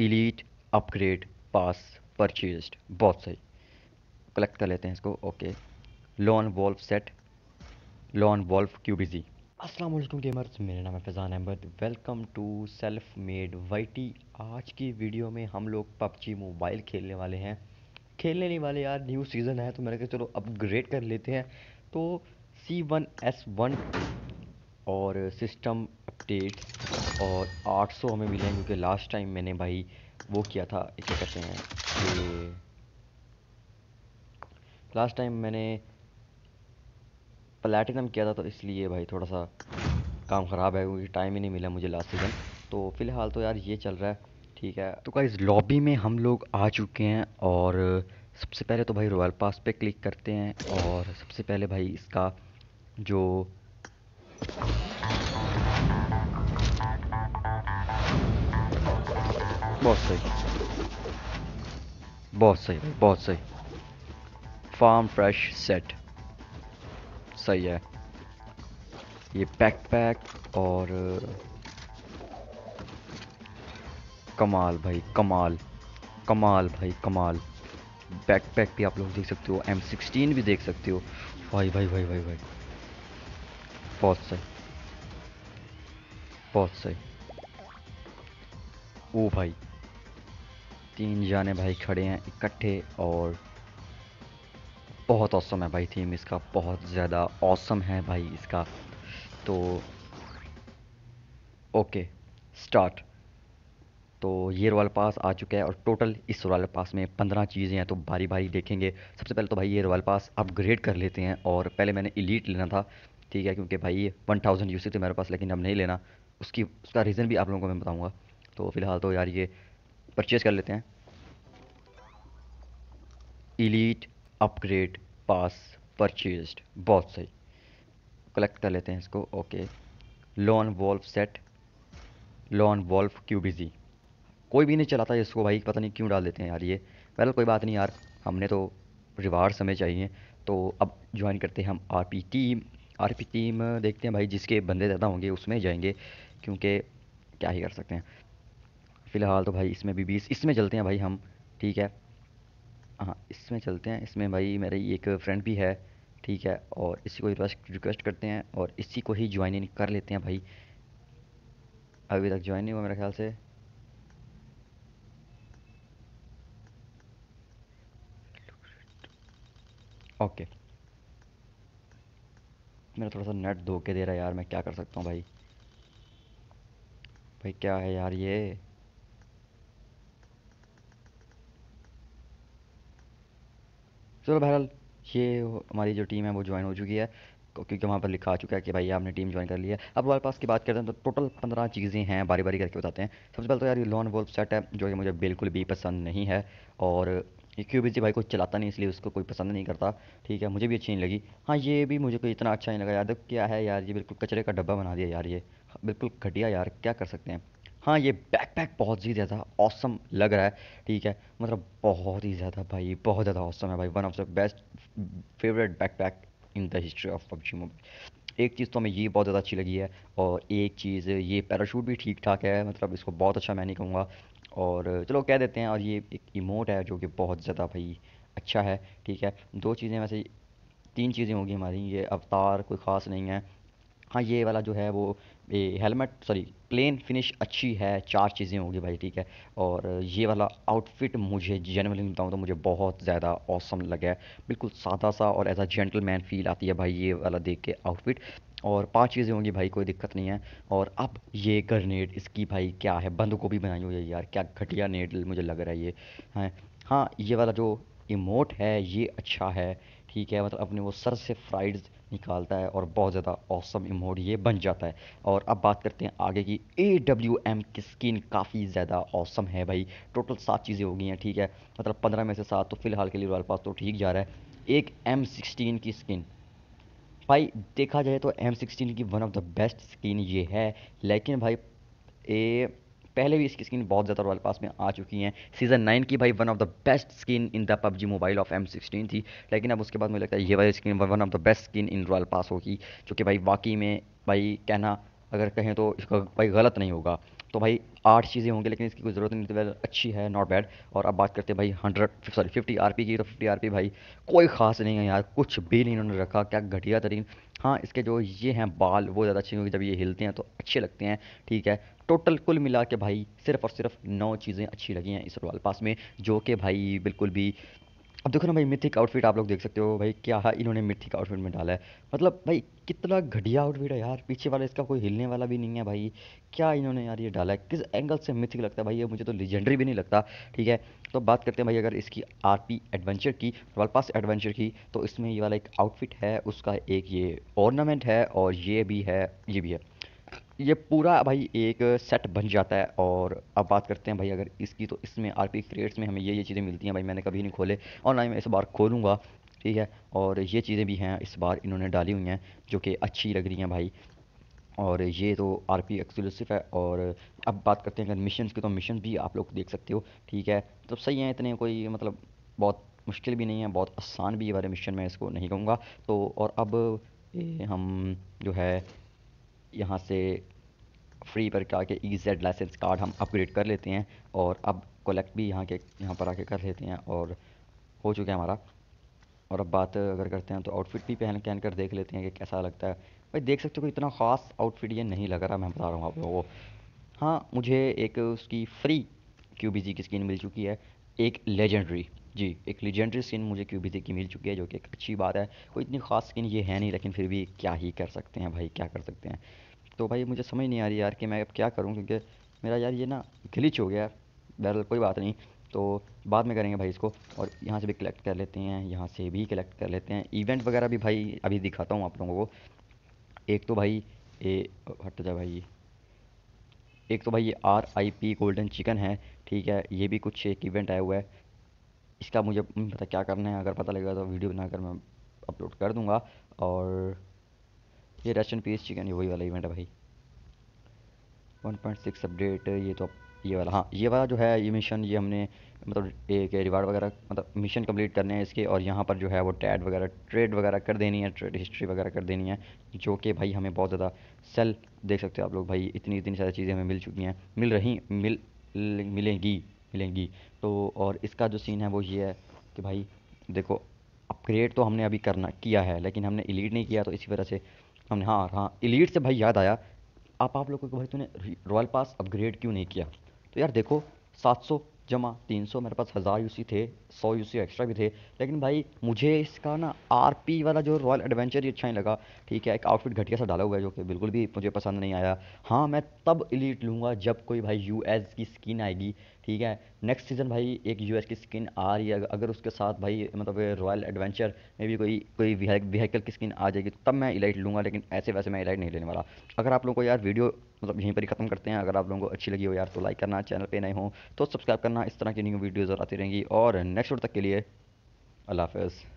elite upgrade पास purchase बहुत सही collect कर लेते हैं इसको okay lone wolf set lone wolf क्यूबीजी असलम गेमर्स मेरा नाम है Faizan Ahmed welcome to self made वाइटी आज की वीडियो में हम लोग पबजी मोबाइल खेलने वाले हैं खेलने नहीं वाले यार न्यू सीज़न है तो मैंने कहा चलो अपग्रेड कर लेते हैं तो सी वन एस वन और सिस्टम अपडेट्स और 800 हमें मिले हैं क्योंकि लास्ट टाइम मैंने भाई वो किया था इसे कहते हैं कि लास्ट टाइम मैंने प्लेटिनम किया था तो इसलिए भाई थोड़ा सा काम ख़राब है क्योंकि टाइम ही नहीं मिला मुझे लास्ट सीज़न तो फ़िलहाल तो यार ये चल रहा है ठीक है तो इस लॉबी में हम लोग आ चुके हैं और सबसे पहले तो भाई रॉयल पास पे क्लिक करते हैं और सबसे पहले भाई इसका जो बहुत सही बहुत सही बहुत सही फार्म फ्रेश सेट सही है ये पैक पैक और कमाल भाई कमाल कमाल भाई कमाल बैक पैक भी आप लोग देख सकते हो एम सिक्सटीन भी देख सकते हो भाई भाई भाई भाई भाई बहुत सही बहुत सही ओ भाई तीन जाने भाई खड़े हैं इकट्ठे और बहुत औसम है भाई थीम इसका बहुत ज़्यादा औसम है भाई इसका तो ओके स्टार्ट तो ये रॉयल पास आ चुका है और टोटल इस रॉयल पास में पंद्रह चीज़ें हैं तो बारी बारी देखेंगे सबसे पहले तो भाई ये रॉयल पास अपग्रेड कर लेते हैं और पहले मैंने इलीट लेना था ठीक है क्योंकि भाई ये वन थाउजेंड यूसी थे मेरे पास लेकिन अब नहीं लेना उसकी उसका रीज़न भी आप लोगों को मैं बताऊँगा तो फ़िलहाल तो यार ये परचेज कर लेते हैं इलीट अपग्रेड पास परचेज बहुत सही कलेक्ट कर लेते हैं इसको okay lone wolf set lone wolf busy कोई भी नहीं चलाता इसको भाई पता नहीं क्यों डाल देते हैं यार ये पहले कोई बात नहीं यार हमने तो रिवार्ड्स हमें चाहिए तो अब ज्वाइन करते हैं हम R P team R P team देखते हैं भाई जिसके बंदे ज़्यादा होंगे उसमें जाएंगे क्योंकि क्या ही कर सकते हैं फ़िलहाल तो भाई इसमें भी बीस इसमें चलते हैं भाई हम ठीक है हाँ इसमें चलते हैं इसमें भाई मेरी एक फ्रेंड भी है ठीक है और इसी को रिक्वेस्ट करते हैं और इसी को ही ज्वाइन इन कर लेते हैं भाई अभी तक ज्वाइन नहीं हुआ मेरे ख्याल से ओके मेरा थोड़ा सा नेट धोके दे रहा है यार मैं क्या कर सकता हूँ भाई भाई क्या है यार ये चलो बहरहाल ये हमारी जो टीम है वो ज्वाइन हो चुकी है क्योंकि वहाँ पर लिखा आ चुका है कि भाई आपने टीम ज्वाइन कर लिया है अब हमारे पास की बात करते हैं तो टोटल पंद्रह चीज़ें हैं बारी बारी करके बताते हैं सबसे पहले तो यार ये लॉन वोल्फ सेट है जो कि मुझे बिल्कुल भी पसंद नहीं है और ये क्यों भाई कोई चलाता नहीं इसलिए उसको कोई पसंद नहीं करता ठीक है मुझे भी अच्छी नहीं लगी हाँ ये भी मुझे कोई इतना अच्छा नहीं लगा यार क्या है यार ये बिल्कुल कचरे का डब्बा बना दिया यार ये बिल्कुल घटिया यार क्या कर सकते हैं हाँ ये बैकपैक बहुत ही ज़्यादा ऑसम लग रहा है ठीक है मतलब बहुत ही ज़्यादा भाई बहुत ज़्यादा ऑसम है भाई one of the best favourite backpack in the history of PUBG mobile एक चीज़ तो हमें ये बहुत ज़्यादा अच्छी लगी है और एक चीज़ ये पैराशूट भी ठीक ठाक है मतलब इसको बहुत अच्छा मैं नहीं कहूँगा और चलो कह देते हैं और ये एक इमोट है जो कि बहुत ज़्यादा भाई अच्छा है ठीक है दो चीज़ें वैसे तीन चीज़ें होंगी हमारी ये अवतार कोई ख़ास नहीं है हाँ ये वाला जो है वो ये हेलमेट सॉरी प्लेन फिनिश अच्छी है चार चीज़ें होगी भाई ठीक है और ये वाला आउटफिट मुझे जनरली बताऊँ तो मुझे बहुत ज़्यादा औसम लगा है बिल्कुल सादा सा और एज अ जेंटलमैन फील आती है भाई ये वाला देख के आउटफिट और पांच चीज़ें होंगी भाई कोई दिक्कत नहीं है और अब ये ग्रनेड इसकी भाई क्या है बंद को भी बनाई हुई है यार क्या घटिया नेट मुझे लग रहा है ये हैं हाँ ये वाला जो इमोट है ये अच्छा है ठीक है मतलब अपने वो सर से फ्राइड निकालता है और बहुत ज़्यादा औसम इमोड ये बन जाता है और अब बात करते हैं आगे की ए डब्ल्यू एम की स्किन काफ़ी ज़्यादा औसम है भाई टोटल सात चीज़ें हो गई हैं ठीक है मतलब पंद्रह में से सात तो फिलहाल के लिए रॉयल पास तो ठीक जा रहा है एक एम सिक्सटीन की स्किन भाई देखा जाए तो एम सिक्सटीन की one of the best skin ये है लेकिन भाई ए पहले भी इसकी स्किन बहुत ज़्यादा रॉयल पास में आ चुकी हैं सीज़न नाइन की भाई one of the best skin in the PUBG mobile of M sixteen थी लेकिन अब उसके बाद मुझे लगता है ये वाली skin one of the best skin in royal pass होगी जो कि भाई वाकई में भाई कहना अगर कहें तो इसका भाई गलत नहीं होगा तो भाई आठ चीज़ें होंगी लेकिन इसकी कोई ज़रूरत नहीं तो अच्छी है नॉट बैड और अब बात करते हैं भाई हंड्रेड सॉरी फिफ्टी आर की तो फिफ्टी आर भाई कोई ख़ास नहीं है यार कुछ भी नहीं इन्होंने रखा क्या घटिया तरीन हाँ इसके जो ये हैं बाल वो ज़्यादा अच्छे होंगे जब ये हिलते हैं तो अच्छे लगते हैं ठीक है टोटल कुल मिला के भाई सिर्फ और सिर्फ नौ चीज़ें अच्छी लगी हैं इस रोल पास में जो कि भाई बिल्कुल भी अब देखो ना भाई मिथिक आउटफिट आप लोग देख सकते हो भाई क्या है इन्होंने मिथिक आउटफिट में डाला है मतलब भाई कितना घटिया आउटफिट है यार पीछे वाला इसका कोई हिलने वाला भी नहीं है भाई क्या इन्होंने यार ये डाला है किस एंगल से मिथिक लगता है भाई ये मुझे तो लीजेंडरी भी नहीं लगता ठीक है तो बात करते हैं भाई अगर इसकी आर पी एडवेंचर की रॉयल पास एडवेंचर की तो इसमें ये वाला एक आउटफिट है उसका एक ये ऑर्नामेंट है और ये भी है ये भी है ये पूरा भाई एक सेट बन जाता है और अब बात करते हैं भाई अगर इसकी तो इसमें आर पी क्रेट्स में हमें ये ये चीज़ें मिलती हैं भाई मैंने कभी नहीं खोले ऑनलाइन मैं इस बार खोलूँगा ठीक है और ये चीज़ें भी हैं इस बार इन्होंने डाली हुई हैं जो कि अच्छी लग रही हैं भाई और ये तो आर पी एक्सक्लूसिव है और अब बात करते हैं अगर मिशन की तो मिशन भी आप लोग देख सकते हो ठीक है तो सही है इतने कोई मतलब बहुत मुश्किल भी नहीं है बहुत आसान भी है बारे मिशन मैं इसको नहीं कहूँगा तो और अब हम जो है यहाँ से फ्री पर आके ई जेड लाइसेंस कार्ड हम अपग्रेड कर लेते हैं और अब कलेक्ट भी यहाँ के यहाँ पर आके कर लेते हैं और हो चुका है हमारा और अब बात अगर करते हैं तो आउटफिट भी पहन पहन कर देख लेते हैं कि कैसा लगता है भाई देख सकते हो इतना ख़ास आउटफिट ये नहीं लग रहा मैं बता रहा हूँ आप लोगों को हाँ मुझे एक उसकी फ्री जी की स्किन मिल चुकी है एक लेजेंडरी जी एक लीजेंडरी स्किन मुझे भी देखी मिल चुकी है जो कि एक अच्छी बात है कोई इतनी खास स्किन ये है नहीं लेकिन फिर भी क्या ही कर सकते हैं भाई क्या कर सकते हैं तो भाई मुझे समझ नहीं आ रही यार कि मैं अब क्या करूँ क्योंकि मेरा यार ये ना ग्लिच हो गया बहरल कोई बात नहीं तो बाद में करेंगे भाई इसको और यहाँ से भी कलेक्ट कर लेते हैं यहाँ से भी कलेक्ट कर लेते हैं इवेंट वगैरह भी भाई अभी दिखाता हूँ आप लोगों को एक तो भाई ए हट जा भाई एक तो भाई ये R I P golden chicken है ठीक है ये भी कुछ एक इवेंट आया हुआ है इसका मुझे हम्म, पता क्या करना है अगर पता लगेगा तो वीडियो बनाकर मैं अपलोड कर दूंगा और ये रशियन पीस चिकन ये वही वाला इवेंट है भाई 1.6 अपडेट ये तो ये वाला हाँ ये वाला जो है ये मिशन ये हमने मतलब एक रिवार्ड वगैरह मतलब मिशन कंप्लीट करने हैं इसके और यहाँ पर जो है वो टैड वगैरह ट्रेड वगैरह कर देनी है ट्रेड हिस्ट्री वगैरह कर देनी है जो कि भाई हमें बहुत ज़्यादा सेल देख सकते हो आप लोग भाई इतनी इतनी सारी चीज़ें हमें मिल चुकी हैं मिल रही मिल मिलेंगी मिलेंगी तो और इसका जो सीन है वो ये है कि भाई देखो अपग्रेड तो हमने अभी करना किया है लेकिन हमने इलीड नहीं किया तो इसी वजह से हमने हाँ हाँ इलीड से भाई याद आया आप आप लोगों को भाई तूने रॉयल पास अपग्रेड क्यों नहीं किया तो यार देखो 700 जमा 300 मेरे पास हज़ार यूसी थे सौ यू एक्स्ट्रा भी थे लेकिन भाई मुझे इसका ना आर पी वाला जो रॉयल एडवेंचर ये अच्छा नहीं लगा ठीक है एक आउटफिट घटिया सा डाला हुआ है जो कि बिल्कुल भी मुझे पसंद नहीं आया हाँ मैं तब इलीट लूँगा जब कोई भाई यू की स्किन आएगी ठीक है नेक्स्ट सीज़न भाई एक यू की स्किन आ रही है अगर उसके साथ भाई मतलब रॉयल एडवेंचर में भी कोई कोई व्हीकल की स्किन आ जाएगी तो तब मैं इलाइट लूँगा लेकिन ऐसे वैसे मैं इलाइट नहीं लेने वाला अगर आप लोगों को यार वीडियो मतलब यहीं पर ही खत्म करते हैं अगर आप लोगों को अच्छी लगी हो यार तो लाइक करना चैनल पर नए हो तो सब्सक्राइब करना इस तरह की न्यू वीडियोज़ आती रहेंगी और नेक्स्ट नेक्स्ट शोर तक के लिए अल्लाह हाफ़